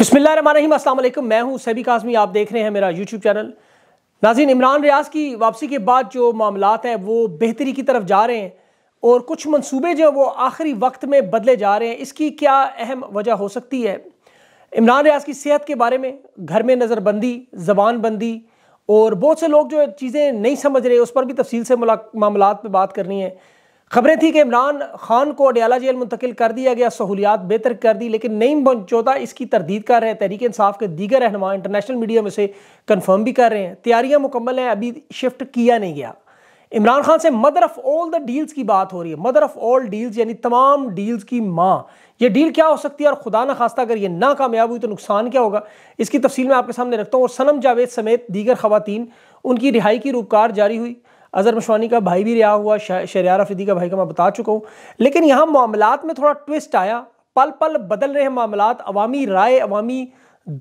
बसमिलकुम मैं हूं सभी काजमी आप देख रहे हैं मेरा यूट्यूब चैनल नाजीन इमरान रियाज की वापसी के बाद जो मामला हैं वो बेहतरी की तरफ जा रहे हैं और कुछ मनसूबे जो वो आखिरी वक्त में बदले जा रहे हैं इसकी क्या अहम वजह हो सकती है इमरान रियाज की सेहत के बारे में घर में नज़रबंदी जबान बंदी और बहुत से लोग जो चीज़ें नहीं समझ रहे उस पर भी तफसील से मामला पर बात करनी है खबरें थी कि इमरान खान को अडयाला जेल मुंतकिल कर दिया गया सहूलियात बेहतर कर दी लेकिन नईम बनचौदा इसकी तरदीद कर रहे हैं तहरीक इंसाफ के दीगर रहनमा इंटरनेशनल मीडिया में से कन्फर्म भी कर रहे हैं तैयारियां मुकम्मल हैं अभी शिफ्ट किया नहीं गया इमरान खान से mother of all the deals की बात हो रही है मदर ऑफ ऑल डील्स यानी तमाम डील्स की माँ ये डील क्या हो सकती है और खुदा ना खास्ता अगर ये ना कामयाब हुई तो नुकसान क्या होगा इसकी तफसील मैं आपके सामने रखता हूँ और सनम जावेद समेत दीगर खातन उनकी रिहाई की रूपकार जारी हुई अज़र मशवानी का भाई भी रिहा हुआ शरियार अफीदी का भाई का मैं बता चुका हूँ लेकिन यहाँ मामला में थोड़ा ट्विस्ट आया पल पल बदल रहे हैं मामला अवामी राय अवामी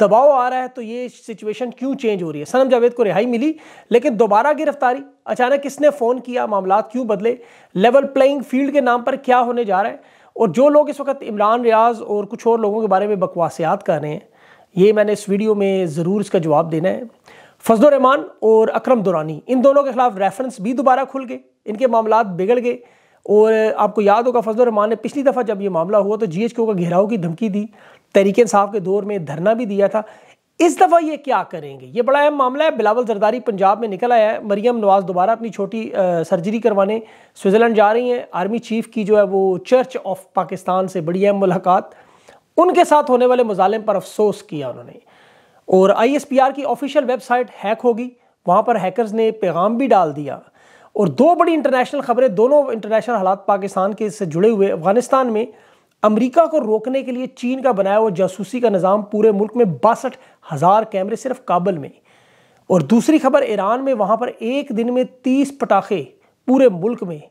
दबाव आ रहा है तो ये सिचुएशन क्यों चेंज हो रही है सनम जावेद को रिहाई मिली लेकिन दोबारा गिरफ्तारी अचानक किसने फ़ोन किया मामला क्यों बदले लेवल प्लेइंग फील्ड के नाम पर क्या होने जा रहा है और जो लोग इस वक्त इमरान रियाज और कुछ और लोगों के बारे में बकवासियात कर रहे हैं ये मैंने इस वीडियो में ज़रूर इसका जवाब देना है फजल रहमान और अक्रम दुरानी इन दोनों के खिलाफ रेफरेंस भी दोबारा खुल गए इनके मामला बिगड़ गए और आपको याद होगा फजल रहमान ने पिछली दफ़ा जब ये मामला हुआ तो जी एच का घेराव की धमकी दी तहरीक साहब के दौर में धरना भी दिया था इस दफ़ा ये क्या करेंगे ये बड़ा अहम मामला है बिलावल जरदारी पंजाब में निकल आया है मरीम नवाज़ दोबारा अपनी छोटी सर्जरी करवाने स्विट्ज़रलैंड जा रही हैं आर्मी चीफ की जो है वो चर्च ऑफ पाकिस्तान से बड़ी अहम मुलाकात उनके साथ होने वाले मुजालिम पर अफसोस किया उन्होंने और आई की ऑफिशियल वेबसाइट हैक होगी वहाँ पर हैकर्स ने पैगाम भी डाल दिया और दो बड़ी इंटरनेशनल खबरें दोनों इंटरनेशनल हालात पाकिस्तान के इससे जुड़े हुए अफगानिस्तान में अमेरिका को रोकने के लिए चीन का बनाया हुआ जासूसी का निज़ाम पूरे मुल्क में बासठ हज़ार कैमरे सिर्फ काबल में और दूसरी खबर ईरान में वहाँ पर एक दिन में तीस पटाखे पूरे मुल्क में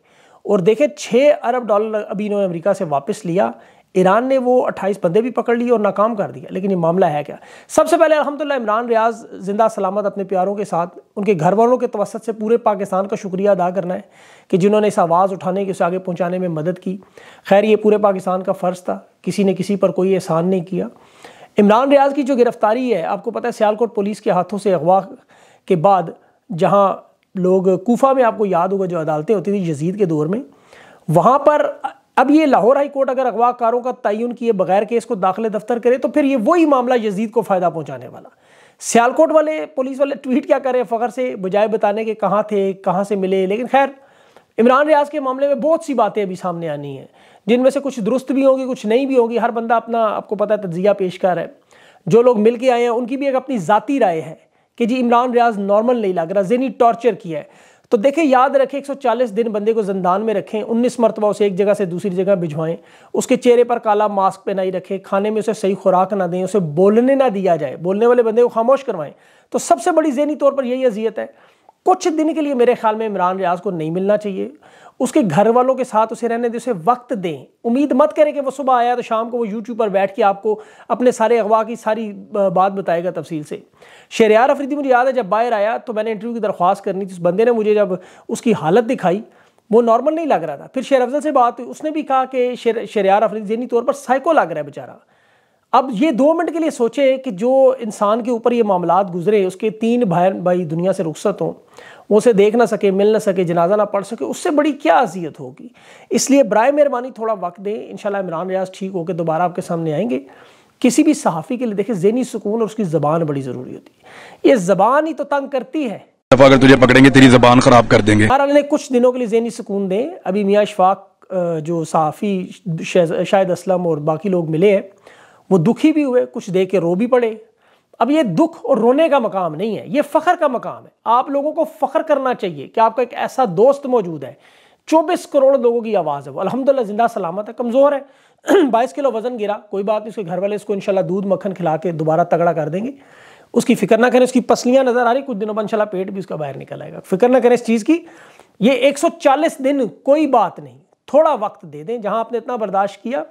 और देखे छः अरब डॉलर अभी इन्होंने अमरीका से वापस लिया ईरान ने वो 28 बंदे भी पकड़ लिए और नाकाम कर दिया लेकिन ये मामला है क्या सबसे पहले अलहमदिल्ला इमरान रियाज जिंदा सलामत अपने प्यारों के साथ उनके घर वालों के तवसत से पूरे पाकिस्तान का शुक्रिया अदा करना है कि जिन्होंने इस आवाज़ उठाने की उसे आगे पहुँचाने में मदद की खैर ये पूरे पाकिस्तान का फ़र्ज़ था किसी ने किसी पर कोई एहसान नहीं किया इमरान रियाज की जो गिरफ्तारी है आपको पता है सियालकोट पुलिस के हाथों से अगवा के बाद जहाँ लोग कोफा में आपको याद होगा जो अदालतें होती थी यजीद के दौर में वहाँ पर अब ये लाहौर हाई कोर्ट अगर अगवाकारों का तयन किए बगैर केस को दाखिले दफ्तर करे तो फिर ये वही मामला यजीद को फ़ायदा पहुंचाने वाला सियालकोट वाले पुलिस वाले ट्वीट क्या करें फ़खर से बजाय बताने के कहाँ थे कहाँ से मिले लेकिन खैर इमरान रियाज के मामले में बहुत सी बातें अभी सामने आनी हैं जिनमें से कुछ दुरुस्त भी होंगी कुछ नहीं भी होगी हर बंदा अपना आपको पता है तजिया पेश कर है जो लोग मिल के आए हैं उनकी भी एक अपनी ज़ाती राय है कि जी इमरान रियाज नॉर्मल नहीं लग रहा जहनी टॉर्चर किया है तो देखें याद रखें 140 दिन बंदे को जंदान में रखें 19 मरतबा उसे एक जगह से दूसरी जगह भिजवाएं उसके चेहरे पर काला मास्क पहनाई रखें खाने में उसे सही खुराक ना दें उसे बोलने ना दिया जाए बोलने वाले बंदे को खामोश करवाएं तो सबसे बड़ी जहनी तौर पर यही अजियत है कुछ दिन के लिए मेरे ख्याल में इमरान रियाज को नहीं मिलना चाहिए उसके घर वालों के साथ उसे रहने दें उसे वक्त दें उम्मीद मत करें कि वो सुबह आया तो शाम को वो यूट्यूब पर बैठ के आपको अपने सारे अगवा की सारी बात बताएगा तफसील से शहरियार अफरीदी मुझे याद है जब बाहर आया तो मैंने इंटरव्यू की दरख्वास्त करनी थी उस बंदे ने मुझे जब उसकी हालत दिखाई वो नॉर्मल नहीं लग रहा था फिर शेर अफजल से बात हुई उसने भी कहा कि शहरियार अफरीदी जहनी तौर पर साइको लग रहा है बेचारा अब ये दो मिनट के लिए सोचे कि जो इंसान के ऊपर ये मामला गुजरे उसके तीन भाई भाई दुनिया से रुख्सत हों उसे देख ना सके मिल ना सके जनाजा ना पढ़ सके उससे बड़ी क्या अजियत होगी इसलिए बर मेहरबानी थोड़ा वक्त दें इन इमरान रियाज ठीक होकर दोबारा आपके सामने आएंगे किसी भी सहाफ़ी के लिए देखें जहनी सुकून और उसकी ज़बान बड़ी ज़रूरी होती है ये ज़बान ही तो तंग करती है अगर तुझे पकड़ेंगे तेरी ज़बान ख़राब कर देंगे ने कुछ दिनों के लिए जहनी सुकून दें अभी मियाँ शफाक जो सहाफ़ी शाहिद असलम और बाकी लोग मिले हैं वो दुखी भी हुए कुछ दे के रो भी पड़े अब ये दुख और रोने का मकाम नहीं है ये फ़ख्र का मकाम है आप लोगों को फ़ख्र करना चाहिए कि आपका एक ऐसा दोस्त मौजूद है चौबीस करोड़ लोगों की आवाज़ है वो अलहमदिल्ला ज़िंदा सलामत है कमज़ोर है बाईस किलो वज़न गिरा कोई बात नहीं उसके घर वाले इसको इनशाला दूध मक्खन खिला के दोबारा तगड़ा कर देंगे उसकी फिक्र ना करें उसकी पसलियाँ नज़र आ रही कुछ दिनों बाद इनशाला पेट भी उसका बाहर निकल आएगा फिक्र ना करें इस चीज़ की ये 140 दिन कोई बात नहीं थोड़ा वक्त दे दें जहाँ आपने इतना बर्दाश्त किया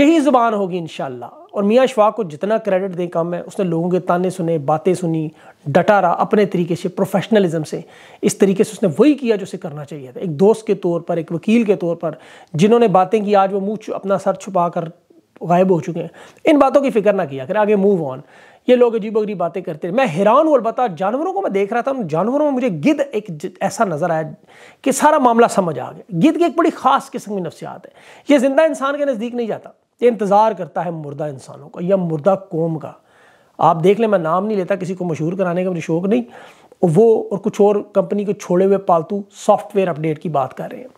यही ज़बान होगी इनशाला और मियाँ शवाक को जितना क्रेडिट दें कम है उसने लोगों के ताने सुने बातें सुनी डटा रहा अपने तरीके से प्रोफेशनलिज्म से इस तरीके से उसने वही किया जो उसे करना चाहिए था एक दोस्त के तौर पर एक वकील के तौर पर जिन्होंने बातें की आज वो मुँह अपना सर छुपा कर गायब हो चुके हैं इन बातों की फिक्र ना किया फिर आगे मूव ऑन ये लोग अजीब अगरीब बातें करते मैं हैरान हूँ अलबत्त जानवरों को मैं देख रहा था उन जानवरों में मुझे गिद्ध एक ऐसा नज़र आया कि सारा मामला समझ आ गया गिद्ध की एक बड़ी ख़ास किस्म की नफसियात है ये ज़िंदा इंसान के नज़दीक नहीं जाता ये इंतज़ार करता है मुर्दा इंसानों का या मुर्दा कौम का आप देख लें मैं नाम नहीं लेता किसी को मशहूर कराने का मुझे शौक नहीं वो और कुछ और कंपनी को छोड़े हुए पालतू सॉफ्टवेयर अपडेट की बात कर रहे हैं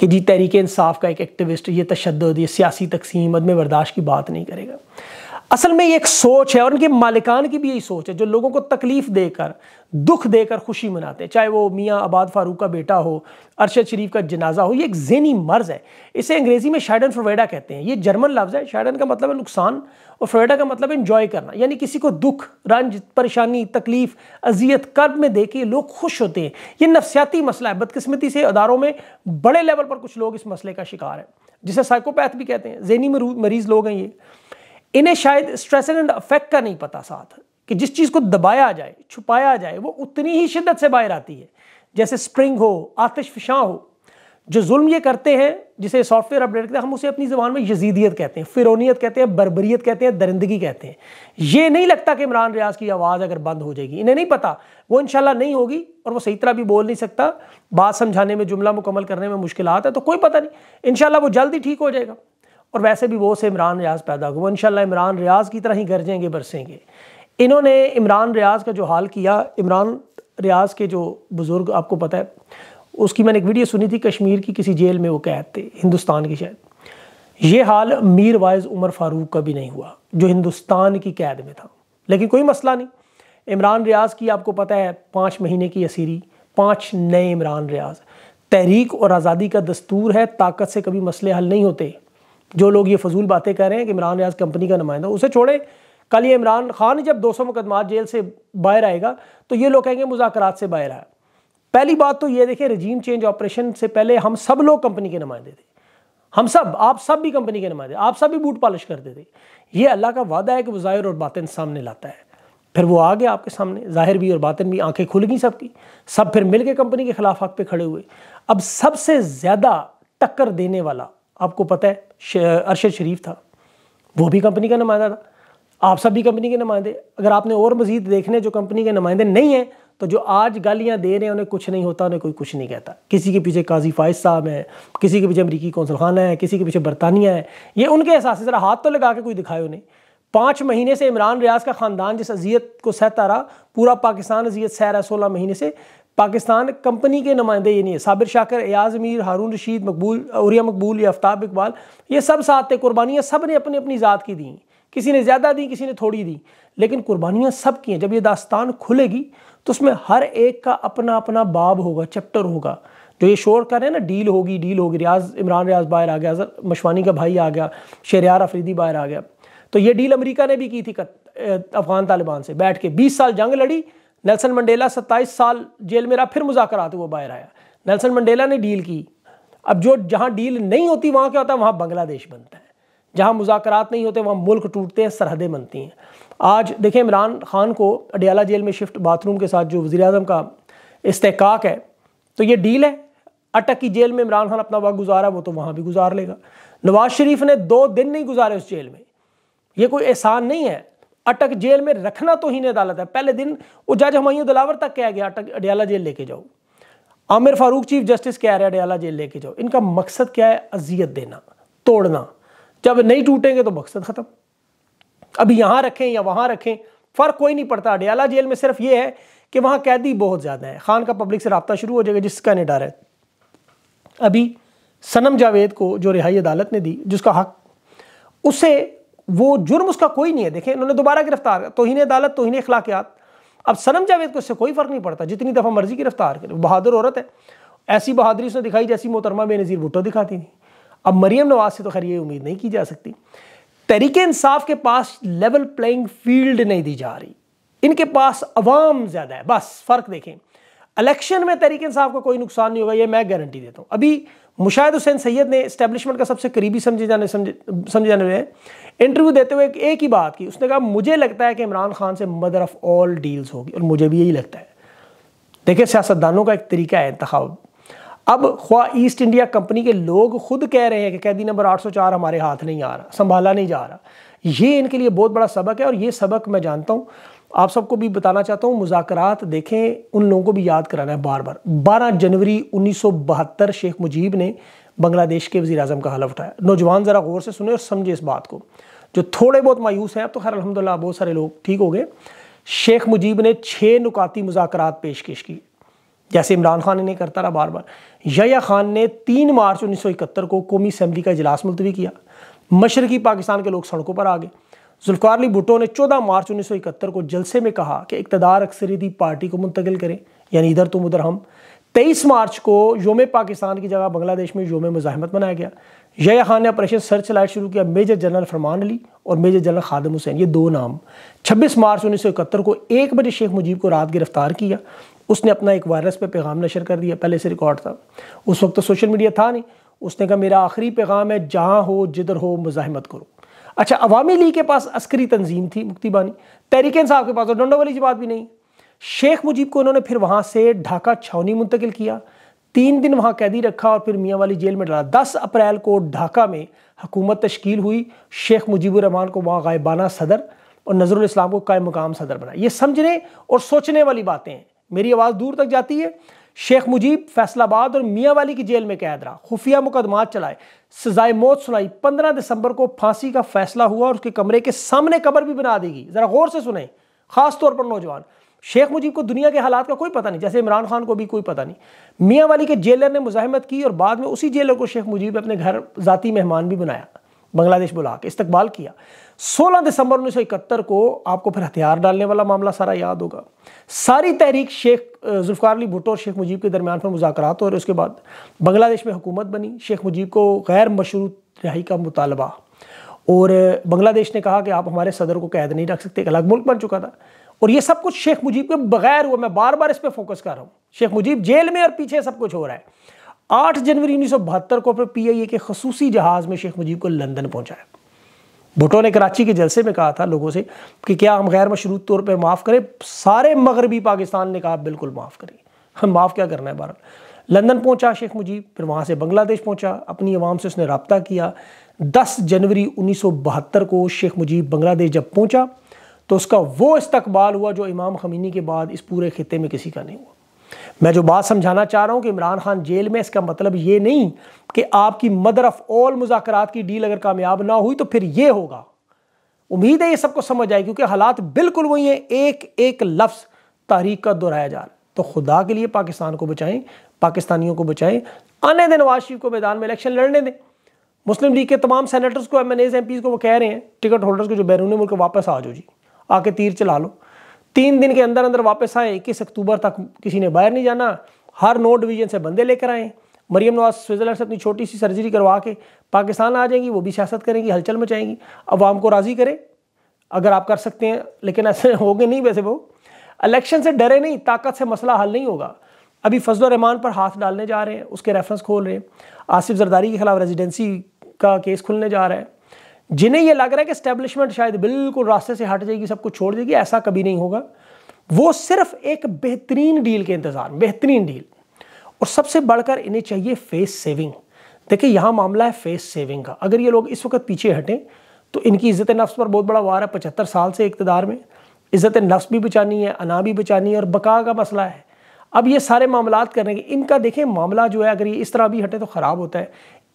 कि जी तहरीक इंसाफ का एक एक्टिविस्ट ये तशद ये सियासी तकसीम अदम बर्दाश्त की बात नहीं करेगा असल में ये एक सोच है और उनके मालिकान की भी यही सोच है जो लोगों को तकलीफ देकर दुख देकर खुशी मनाते हैं चाहे वो मियाँ आबाद फारूक का बेटा हो अरशद शरीफ का जनाजा हो ये एक जेनी मर्ज है इसे अंग्रेज़ी में शाइडन फ्रोवेडा कहते हैं ये जर्मन लफ्ज़ है शाइडन का मतलब है नुकसान और फ्रोवेडा का मतलब इन्जॉय करना यानी किसी को दुख रंज परेशानी तकलीफ अजियत कर्ब में दे के लोग खुश होते हैं ये नफसियाती मसला है बदकस्मती से अदारों में बड़े लेवल पर कुछ लोग इस मसले का शिकार है जिसे साइकोपैथ भी कहते हैं जहनी मरीज़ लोग हैं ये इन्हें शायद स्ट्रेस एंड अफेक्ट का नहीं पता साथ कि जिस चीज़ को दबाया जाए छुपाया जाए वो उतनी ही शिद्दत से बाहर आती है जैसे स्प्रिंग हो आतिशफिशा हो जो जुल्म ये करते हैं जिसे सॉफ्टवेयर अपडेट करते हैं हम उसे अपनी ज़बान में यजीदियत कहते हैं फिरोनीत कहते हैं बरबरीत कहते हैं दरिंदगी कहते हैं ये नहीं लगता कि इमरान रियाज की आवाज़ अगर बंद हो जाएगी इन्हें नहीं पता वो इनशाला नहीं होगी और वो सही तरह भी बोल नहीं सकता बात समझाने में जुमला मुकम्मल करने में मुश्किल है तो कोई पता नहीं इन वो जल्द ही ठीक हो जाएगा और वैसे भी बहुत से इमरान रियाज पैदा हुए इन इमरान रियाज की तरह ही गरजेंगे बरसेंगे इन्होंने इमरान रियाज का जो हाल किया इमरान रियाज के जो बुज़ुर्ग आपको पता है उसकी मैंने एक वीडियो सुनी थी कश्मीर की किसी जेल में वो कैद थे हिंदुस्तान की शायद ये हाल मीर वाइज उमर फारूक का भी नहीं हुआ जो हिंदुस्तान की कैद में था लेकिन कोई मसला नहीं इमरान रियाज की आपको पता है पाँच महीने की असीरी पाँच नए इमरान रियाज तहरीक और आज़ादी का दस्तूर है ताकत से कभी मसले हल नहीं होते जो लोग ये फजूल बातें कर रहे हैं कि इमरान रियाज कंपनी का नुमाइंदा उसे छोड़ें कल ये इमरान खान जब 200 मुकदमा जेल से बाहर आएगा तो ये लोग कहेंगे मुजाकर से बाहर आया पहली बात तो ये देखें रजीम चेंज ऑपरेशन से पहले हम सब लोग कंपनी के नुमाइंदे थे हम सब आप सब भी कंपनी के नुमाइंदे आप सब भी बूट पॉलिश करते थे ये अल्लाह का वादा है कि वो ज़ाहिर और बातें सामने लाता है फिर वो आ गया आपके सामने ज़ाहिर भी और बातें भी आंखें खुल गई सबकी सब फिर मिल के कंपनी के खिलाफ हक पे खड़े हुए अब सबसे ज़्यादा टक्कर देने वाला आपको पता है अरशद शरीफ था वो भी कंपनी का नुमाइंदा था आप सब भी कंपनी के नुमाइंदे अगर आपने और मजीद देखने जो कंपनी के नुमाइंदे नहीं हैं तो जो आज गालियाँ दे रहे हैं उन्हें कुछ नहीं होता उन्हें कोई कुछ नहीं कहता किसी के पीछे काजी फायज साहब हैं किसी के पीछे अमरीकी कौंसल खाना है किसी के पीछे बरतानिया है ये उनके एहसास ज़रा हाथ तो लगा के कोई दिखाए उन्हें पाँच महीने से इमरान रियाज का ख़ानदान जिस अजियत को सहता रहा पूरा पाकिस्तान अजियत सह रहा है सोलह महीने से पाकिस्तान कंपनी के नुमाइंदे ये नहीं है साबिर शाकर एयाज अमीर हारून रशीद मकबूल उरिया मकबूल या आफ्ताब इकबाल ये सब साथ थे कुर्बानियाँ सब ने अपनी अपनी ज़ात की दी किसी ने ज़्यादा दी किसी ने थोड़ी दी लेकिन कुर्बानियाँ सब की हैं जब ये दास्तान खुलेगी तो उसमें हर एक का अपना अपना बाब होगा चैप्टर होगा जो ये शोर कर रहे हैं ना डील होगी डील होगी रियाज इमरान रियाज बाहर आ गया अजर मशवानी का भाई आ गया शेरियार अफरीदी बाहर आ गया तो ये डील अमरीका ने भी की थी अफगान तालिबान से बैठ के बीस साल जंग लड़ी नेल्सन मंडेला 27 साल जेल में रहा फिर मुजाकर वो बाहर आया नेल्सन मंडेला ने डील की अब जो जहाँ डील नहीं होती वहाँ क्या होता है वहाँ बांग्लादेश बनता है जहाँ मुजाकर नहीं होते वहाँ मुल्क टूटते हैं सरहदें बनती हैं आज देखें इमरान खान को अडियाला जेल में शिफ्ट बाथरूम के साथ जो वजी अजम का इस्तेकाक है तो ये डील है अटक की जेल में इमरान खान अपना वक्त गुजारा वो तो वहाँ भी गुजार लेगा नवाज शरीफ ने दो दिन नहीं गुजारे उस जेल में ये कोई एहसान नहीं है अटक जेल में रखना तो ही अदालत है पहले दिन वो जज हमायूं दिलावर तक कह गया अटक अडियाला जेल लेके जाओ आमिर फारूक चीफ जस्टिस कह रहे अडियाला जेल लेके जाओ इनका मकसद क्या है अजियत देना तोड़ना जब नहीं टूटेंगे तो मकसद ख़त्म अभी यहां रखें या वहां रखें फ़र्क कोई नहीं पड़ता अडियाला जेल में सिर्फ ये है कि वहां कैदी बहुत ज़्यादा है खान का पब्लिक से रबता शुरू हो जाएगा जिसका नहीं डर है अभी सनम जावेद को जो रिहाई अदालत ने दी जिसका हक उसे वो जुर्म उसका कोई नहीं है देखें उन्होंने दोबारा गिरफ्तार तोहन अदालत तोहन अखलाकियात अब सनम जावेद को इससे कोई फ़र्क नहीं पड़ता जितनी दफ़ा मर्जी गिरफ्तार करे बहादुर औरत है ऐसी बहादुरी उसने दिखाई जैसी मोहतरमा बे नज़ीर भुट्टो दिखाती थी अब मरीम नवाज से तो खैर ये उम्मीद नहीं की जा सकती तहरीक इंसाफ के पास लेवल प्लेइंग फील्ड नहीं दी जा रही इनके पास अवाम ज़्यादा है बस फ़र्क देखें इलेक्शन में तहरीक इंसाफ का को कोई नुकसान नहीं होगा ये मैं गारंटी देता हूँ अभी मुशाहिद हुसैन सैयद ने इस्टेब्लिशमेंट का सबसे करीबी समझे जाने समझे समझे जाने में इंटरव्यू देते हुए एक, एक ही बात की उसने कहा मुझे लगता है कि इमरान खान से मदर ऑफ ऑल डील्स होगी और मुझे भी यही लगता है देखिए सियासतदानों का एक तरीका है इंतखब अब ख्वा ईस्ट इंडिया कंपनी के लोग खुद कह रहे हैं कि कैदी नंबर 804 हमारे हाथ नहीं आ रहा संभाला नहीं जा रहा ये इनके लिए बहुत बड़ा सबक है और ये सबक मैं जानता हूँ आप सबको भी बताना चाहता हूँ मुजाकर देखें उन लोगों को भी याद कराना है बार बार 12 जनवरी 1972 शेख मुजीब ने बांग्लादेश के वजी अजम का हलफ उठाया नौजवान ज़रा गौर से सुने और समझे इस बात को जो थोड़े बहुत मायूस हैं अब तो खैर अलहमदिल्ला बहुत सारे लोग ठीक हो गए शेख मुजीब ने छः नुकाती मुजाकर पेशकश की जैसे इमरान खान ने करता रहा बार बार या खान ने तीन मार्च उन्नीस सौ इकहत्तर को कौमी असम्बली का इजलास मुलतवी किया मशरकी पाकिस्तान के लोग सड़कों पर आ गए जुल्फ़ार अली भुटो ने 14 मार्च 1971 को जलसे में कहा कि इकतदार अक्सरीती पार्टी को मुंतकिल करें यानी इधर तुम उधर हम 23 मार्च को योम पाकिस्तान की जगह बांग्लादेश में योम मुजाहमत मनाया गया यह खान ने ऑपरेशन सर्च लाइट शुरू किया मेजर जनरल फरमान अली और मेजर जनरल खादम हुसैन ये दो नाम 26 मार्च उन्नीस को एक बजे शेख मुजीब को रात गिरफ्तार किया उसने अपना एक वायरस पर पैगाम नशर कर दिया पहले से रिकॉर्ड था उस वक्त तो सोशल मीडिया था नहीं उसने कहा मेरा आखिरी पैगाम है जहाँ हो जिधर हो मुजाहमत करो अच्छा अवामी लीग के पास अस्करी तंजीम थी मुक्ति बानी तहरीक साहब के पास और डंडो वाली जमात भी नहीं शेख मुजीब को उन्होंने फिर वहाँ से ढाका छावनी मुंतकिल किया तीन दिन वहाँ कैदी रखा और फिर मियाँ वाली जेल में डाला दस अप्रैल को ढाका में हुकूमत तश्कील हुई शेख मुजीबरहमान को वहाँ गायबाना सदर और नजरुल इस्लाम को कायम मकाम सदर बना ये समझने और सोचने वाली बातें हैं मेरी आवाज़ दूर तक जाती है शेख मुजीब फैसलाबाद और मियाँ वाली की जेल में कैद रहा खुफिया मुकदमा चलाए सजाए मौत सुनाई पंद्रह दिसंबर को फांसी का फैसला हुआ और उसके कमरे के सामने कबर भी बना देगी ज़रा गौर से सुने खास तौर पर नौजवान शेख मुजीब को दुनिया के हालात का कोई पता नहीं जैसे इमरान खान को भी कोई पता नहीं मियाँ वाली के जेलर ने मुजाहमत की और बाद में उसी जेलर को शेख मुजीब अपने घर ज़ाती मेहमान भी बनाया बांग्लादेश बुला के इस्तेबाल किया 16 दिसंबर उन्नीस को आपको फिर हथियार डालने वाला मामला सारा याद होगा सारी तहरीक शेख जुल्फ़ार अली भुट्टो और शेख मुजीब के दरमियान में हो और उसके बाद बांग्लादेश में हुकूमत बनी शेख मुजीब को गैर मशरूत रिहाई का मुतालबा और बांग्लादेश ने कहा कि आप हमारे सदर को कैद नहीं रख सकते एक अलग मुल्क बन चुका था और ये सब कुछ शेख मुजीब के बगैर हुआ मैं बार बार इस पर फोकस कर रहा हूँ शेख मुजीब जेल में और पीछे सब कुछ हो रहा है आठ जनवरी उन्नीस सौ बहत्तर को अपने पी आई ए के खसूसी जहाज़ में शेख मुजीब को लंदन पहुँचाया भुटो ने कराची के जलसे में कहा था लोगों से कि क्या हम गैर मशरूत तौर पर माफ़ करें सारे मगरबी पाकिस्तान ने कहा बिल्कुल माफ़ करें हम माफ़ क्या करना है भारत लंदन पहुंचा शेख मुजीब फिर वहाँ से बांग्लादेश पहुंचा अपनी आवाम से उसने रबता किया 10 जनवरी 1972 को शेख मुजीब बांग्लादेश जब पहुंचा तो उसका वो इस्तकबाल हुआ जो इमाम खमीनी के बाद इस पूरे खत्े में किसी का नहीं हुआ मैं जो बात समझाना चाह रहा हूँ कि इमरान खान जेल में इसका मतलब ये नहीं कि आपकी मदर ऑफ ऑल मुजाकर की डील अगर कामयाब ना हुई तो फिर ये होगा उम्मीद है ये सबको समझ आए क्योंकि हालात बिल्कुल वही हैं एक एक लफ्ज़ तारीख का दोहराया जा रहा तो खुदा के लिए पाकिस्तान को बचाएं पाकिस्तानियों को बचाएं आने दें नवाज शरीफ को मैदान में इलेक्शन लड़ने दें मुस्लिम लीग के तमाम सेनेटर्स को एम एन एज एम को वो कह रहे हैं टिकट होल्डर्स को जो बैरून मुल्क वापस आ जाओ जी आके तीर चला लो तीन दिन के अंदर अंदर वापस आए इक्कीस अक्टूबर तक किसी ने बाहर नहीं जाना हर नो डिवीजन से बंदे लेकर आए मरियम नवाज स्विट्ज़रलैंड से अपनी छोटी सी सर्जरी करवा के पाकिस्तान आ जाएंगी वो भी सियासत करेंगी हलचल मचाएंगी अवाम को राज़ी करें अगर आप कर सकते हैं लेकिन ऐसे होंगे नहीं वैसे वो इलेक्शन से डरे नहीं ताकत से मसला हल नहीं होगा अभी फजल रहमान पर हाथ डालने जा रहे हैं उसके रेफरेंस खोल रहे हैं आसिफ जरदारी के खिलाफ रेजिडेंसी का केस खुलने जा रहा है जिन्हें यह लग रहा है कि स्टैब्लिशमेंट शायद बिल्कुल रास्ते से हट जाएगी सब कुछ छोड़ देगी ऐसा कभी नहीं होगा वो सिर्फ एक बेहतरीन डील के इंतज़ार बेहतरीन डील और सबसे बढ़कर इन्हें चाहिए फेस सेविंग देखिए यहां मामला है फेस सेविंग का अगर ये लोग इस वक्त पीछे हटें तो इनकी इज्जत नफ्स पर बहुत बड़ा वार है पचहत्तर साल से इकतदार में इज्जत नफ्स भी बचानी है अना भी बचानी है और बका का मसला है अब ये सारे मामला करेंगे इनका देखें मामला जो है अगर ये इस तरह भी हटे तो ख़राब होता है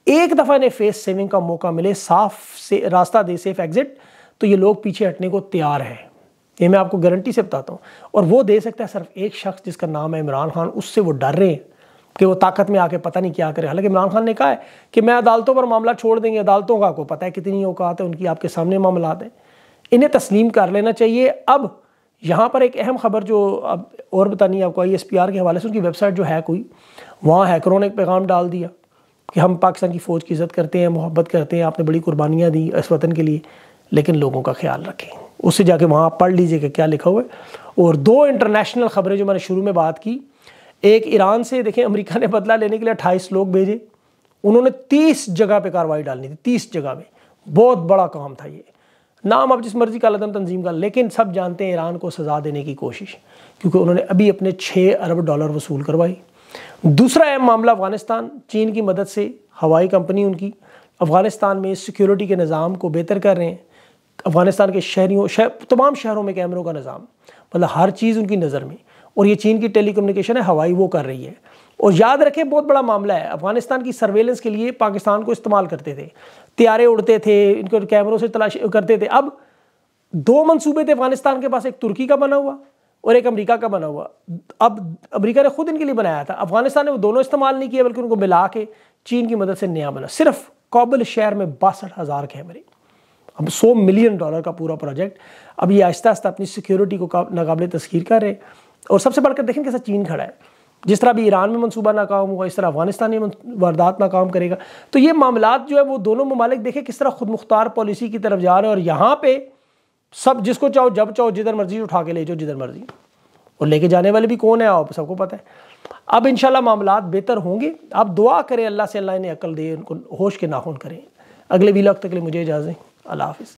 एक दफ़ा इन्हें फेस सेविंग का मौका मिले साफ से रास्ता दे सेफ एग्जिट तो ये लोग पीछे हटने को तैयार हैं ये मैं आपको गारंटी से बताता हूँ और वो दे सकता है सिर्फ एक शख्स जिसका नाम है इमरान खान उससे वो डर रहे हैं कि वो ताकत में आके पता नहीं क्या करे हालांकि इमरान खान ने कहा है कि मैं अदालतों पर मामला छोड़ देंगे अदालतों का आपको पता है कितनी औकात है उनकी आपके सामने मामला है इन्हें तस्लीम कर लेना चाहिए अब यहाँ पर एक अहम खबर जो अब और बतानी है आपको आई एस पी आर के हवाले से उनकी वेबसाइट जो हैक हुई वहाँ हैकरों ने एक पैगाम डाल दिया कि हम पाकिस्तान की फ़ौज की इज़्ज़त करते हैं मोहब्बत करते हैं आपने बड़ी कुर्बानियाँ दी इस वतन के लिए लेकिन लोगों का ख्याल रखें उससे जाके वहाँ पढ़ लीजिए कि क्या लिखा हुआ है और दो इंटरनेशनल ख़बरें जो मैंने शुरू में बात की एक ईरान से देखें अमेरिका ने बदला लेने के लिए अट्ठाईस लोग भेजे उन्होंने तीस जगह पर कार्रवाई डालनी थी तीस जगह में बहुत बड़ा काम था ये नाम आप जिस मर्ज़ी का लदम तंजीम का लेकिन सब जानते हैं ईरान को सज़ा देने की कोशिश क्योंकि उन्होंने अभी अपने छः अरब डॉलर वसूल करवाई दूसरा अहम मामला अफगानिस्तान चीन की मदद से हवाई कंपनी उनकी अफगानिस्तान में सिक्योरिटी के निज़ाम को बेहतर कर रहे हैं अफगानिस्तान के शहरीों शह, तमाम शहरों में कैमरों का निज़ाम मतलब हर चीज़ उनकी नज़र में और ये चीन की टेली है हवाई वो कर रही है और याद रखें बहुत बड़ा मामला है अफगानिस्तान की सर्वेलेंस के लिए पाकिस्तान को इस्तेमाल करते थे त्यारे उड़ते थे इनको कैमरों से तलाश करते थे अब दो मंसूबे थे अफगानिस्तान के पास एक तुर्की का बना हुआ और एक अमेरिका का बना हुआ अब अमेरिका ने खुद इनके लिए बनाया था अफगानिस्तान ने वो दोनों इस्तेमाल नहीं किया बल्कि उनको मिला के चीन की मदद से नया बना सिर्फ काबुल शहर में बासठ हज़ार कैमरे अब सौ मिलियन डॉलर का पूरा प्रोजेक्ट अब ये आहिस्ता आहिस्ता अपनी सिक्योरिटी को नाकबले तस्खीर कर रहे और सबसे बढ़कर देखें कैसा चीन खड़ा है जिस तरह अभी ईरान में मनसूबा नाकाम हुआ इस तरह अफगानिस्तान में वारदात नाकाम करेगा तो ये मामला जो है वो दोनों ममालिक देखें किस तरह खुद मुख्तार पॉलिसी की तरफ जा रहे हैं और यहाँ पर सब जिसको चाहो जब चाहो जिधर मर्जी उठा के ले जाओ जिधर मर्जी और लेके जाने वाले भी कौन है आप सबको पता है अब इन मामला बेहतर होंगे आप दुआ करें अल्लाह से अल्लाह ने अकल दे उनको होश के नाखून करें अगले वीलॉग तक के लिए मुझे इजाज़ें अल्लाह हाफिज़